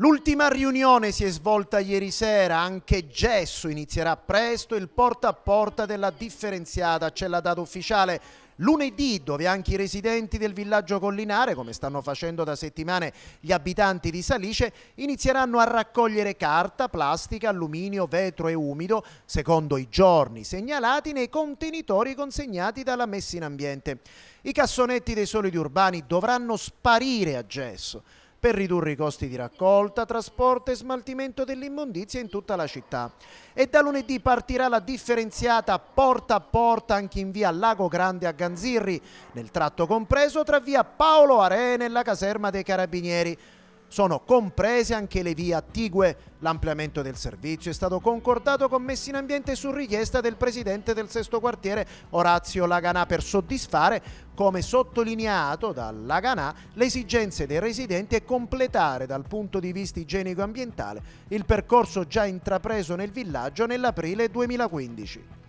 L'ultima riunione si è svolta ieri sera, anche Gesso inizierà presto il porta a porta della differenziata, c'è la data ufficiale lunedì dove anche i residenti del villaggio collinare, come stanno facendo da settimane gli abitanti di Salice, inizieranno a raccogliere carta, plastica, alluminio, vetro e umido, secondo i giorni segnalati nei contenitori consegnati dalla Messa in Ambiente. I cassonetti dei solidi urbani dovranno sparire a gesso per ridurre i costi di raccolta, trasporto e smaltimento dell'immondizia in tutta la città. E da lunedì partirà la differenziata porta a porta anche in via Lago Grande a Ganzirri, nel tratto compreso tra via Paolo Arene e la caserma dei Carabinieri sono comprese anche le vie attigue. L'ampliamento del servizio è stato concordato con Messina Ambiente su richiesta del presidente del sesto quartiere Orazio Laganà per soddisfare, come sottolineato da Laganà, le esigenze dei residenti e completare dal punto di vista igienico-ambientale il percorso già intrapreso nel villaggio nell'aprile 2015.